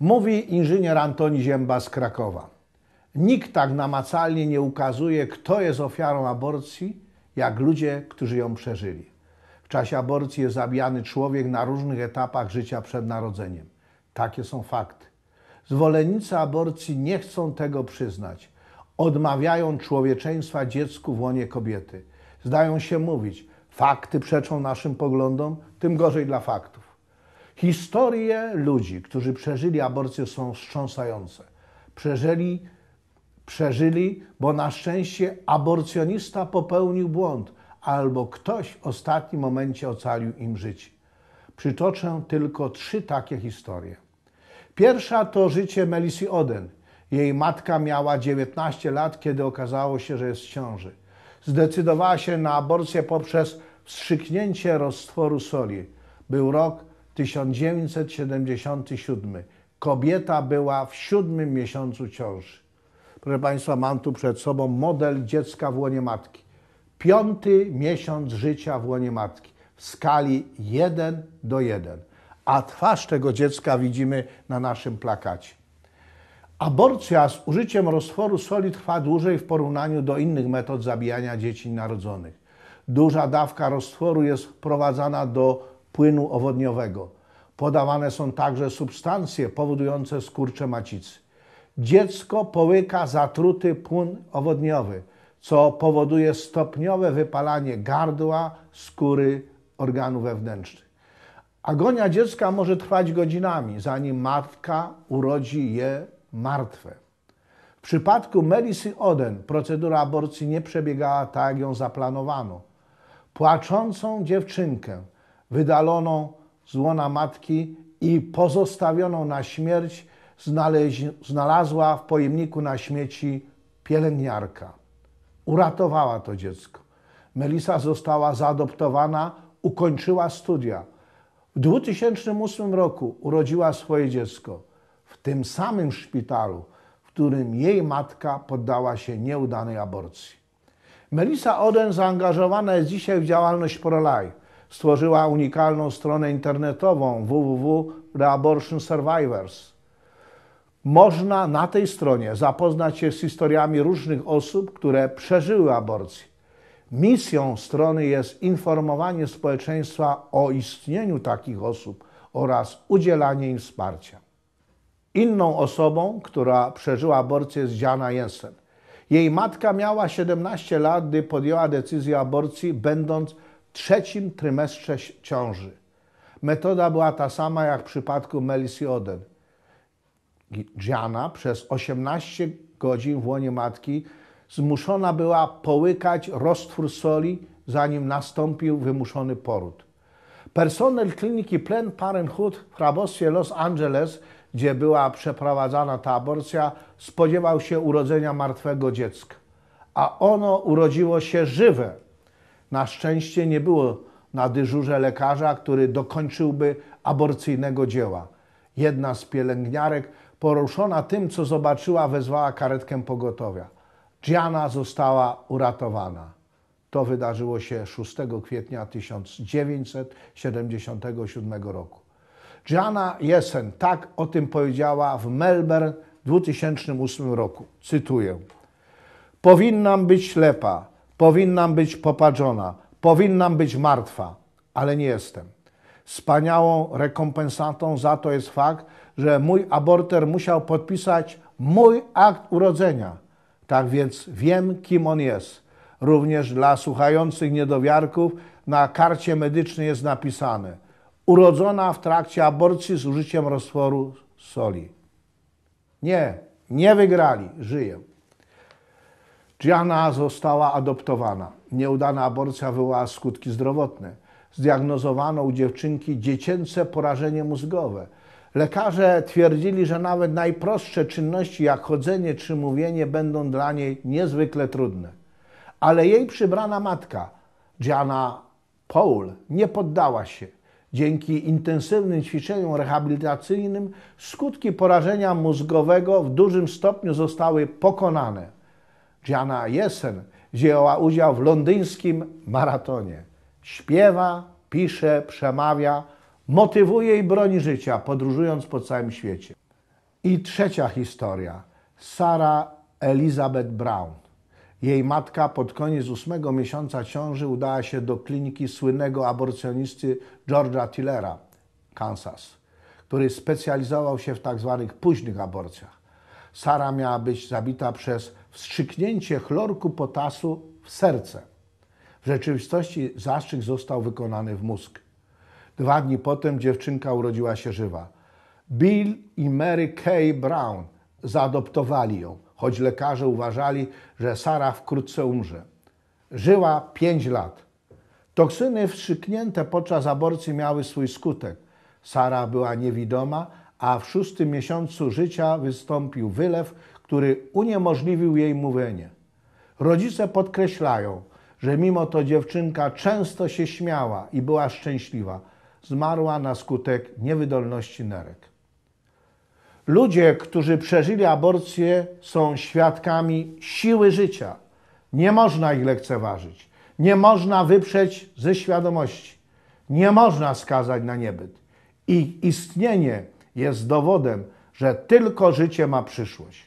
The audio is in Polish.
Mówi inżynier Antoni Zięba z Krakowa. Nikt tak namacalnie nie ukazuje, kto jest ofiarą aborcji, jak ludzie, którzy ją przeżyli. W czasie aborcji jest zabijany człowiek na różnych etapach życia przed narodzeniem. Takie są fakty. Zwolennicy aborcji nie chcą tego przyznać. Odmawiają człowieczeństwa dziecku w łonie kobiety. Zdają się mówić, fakty przeczą naszym poglądom, tym gorzej dla faktów. Historie ludzi, którzy przeżyli aborcję, są wstrząsające. Przeżyli, przeżyli, bo na szczęście aborcjonista popełnił błąd, albo ktoś w ostatnim momencie ocalił im życie. Przytoczę tylko trzy takie historie. Pierwsza to życie Melisi Oden. Jej matka miała 19 lat, kiedy okazało się, że jest w ciąży. Zdecydowała się na aborcję poprzez wstrzyknięcie roztworu soli. Był rok 1977. Kobieta była w siódmym miesiącu ciąży. Proszę Państwa, mam tu przed sobą model dziecka w łonie matki. Piąty miesiąc życia w łonie matki w skali 1 do 1. A twarz tego dziecka widzimy na naszym plakacie. Aborcja z użyciem roztworu soli trwa dłużej w porównaniu do innych metod zabijania dzieci narodzonych. Duża dawka roztworu jest wprowadzana do płynu owodniowego. Podawane są także substancje powodujące skurcze macicy. Dziecko połyka zatruty płyn owodniowy, co powoduje stopniowe wypalanie gardła, skóry, organów wewnętrznych. Agonia dziecka może trwać godzinami, zanim matka urodzi je martwe. W przypadku Melisy Oden procedura aborcji nie przebiegała tak, jak ją zaplanowano. Płaczącą dziewczynkę wydaloną z łona matki i pozostawioną na śmierć znalazła w pojemniku na śmieci pielęgniarka. Uratowała to dziecko. Melisa została zaadoptowana, ukończyła studia. W 2008 roku urodziła swoje dziecko w tym samym szpitalu, w którym jej matka poddała się nieudanej aborcji. Melisa Oden zaangażowana jest dzisiaj w działalność ProLife stworzyła unikalną stronę internetową www Survivors. Można na tej stronie zapoznać się z historiami różnych osób, które przeżyły aborcję. Misją strony jest informowanie społeczeństwa o istnieniu takich osób oraz udzielanie im wsparcia. Inną osobą, która przeżyła aborcję jest Diana Jensen. Jej matka miała 17 lat, gdy podjęła decyzję o aborcji, będąc trzecim trymestrze ciąży. Metoda była ta sama jak w przypadku Melissy Oden. Diana, przez 18 godzin w łonie matki zmuszona była połykać roztwór soli, zanim nastąpił wymuszony poród. Personel kliniki Planned Parenthood w hrabostwie Los Angeles, gdzie była przeprowadzana ta aborcja, spodziewał się urodzenia martwego dziecka, a ono urodziło się żywe. Na szczęście nie było na dyżurze lekarza, który dokończyłby aborcyjnego dzieła. Jedna z pielęgniarek, poruszona tym, co zobaczyła, wezwała karetkę pogotowia. Jana została uratowana. To wydarzyło się 6 kwietnia 1977 roku. Jana Jesen tak o tym powiedziała w Melbourne w 2008 roku. Cytuję: Powinnam być ślepa. Powinnam być popadzona, powinnam być martwa, ale nie jestem. Wspaniałą rekompensatą za to jest fakt, że mój aborter musiał podpisać mój akt urodzenia. Tak więc wiem, kim on jest. Również dla słuchających niedowiarków na karcie medycznej jest napisane: urodzona w trakcie aborcji z użyciem roztworu soli. Nie, nie wygrali, żyję. Diana została adoptowana. Nieudana aborcja wywołała skutki zdrowotne. Zdiagnozowano u dziewczynki dziecięce porażenie mózgowe. Lekarze twierdzili, że nawet najprostsze czynności jak chodzenie czy mówienie będą dla niej niezwykle trudne. Ale jej przybrana matka, Diana Paul, nie poddała się. Dzięki intensywnym ćwiczeniom rehabilitacyjnym skutki porażenia mózgowego w dużym stopniu zostały pokonane. Jana Jessen wzięła udział w londyńskim maratonie. Śpiewa, pisze, przemawia, motywuje i broni życia, podróżując po całym świecie. I trzecia historia. Sara Elizabeth Brown. Jej matka pod koniec ósmego miesiąca ciąży udała się do kliniki słynnego aborcjonisty George'a Tillera, Kansas, który specjalizował się w tzw. Tak późnych aborcjach. Sara miała być zabita przez wstrzyknięcie chlorku potasu w serce. W rzeczywistości zastrzyk został wykonany w mózg. Dwa dni potem dziewczynka urodziła się żywa. Bill i Mary Kay Brown zaadoptowali ją, choć lekarze uważali, że Sara wkrótce umrze. Żyła 5 lat. Toksyny wstrzyknięte podczas aborcji miały swój skutek. Sara była niewidoma, a w szóstym miesiącu życia wystąpił wylew, który uniemożliwił jej mówienie. Rodzice podkreślają, że mimo to dziewczynka często się śmiała i była szczęśliwa. Zmarła na skutek niewydolności nerek. Ludzie, którzy przeżyli aborcję, są świadkami siły życia. Nie można ich lekceważyć. Nie można wyprzeć ze świadomości. Nie można skazać na niebyt. Ich istnienie jest dowodem, że tylko życie ma przyszłość.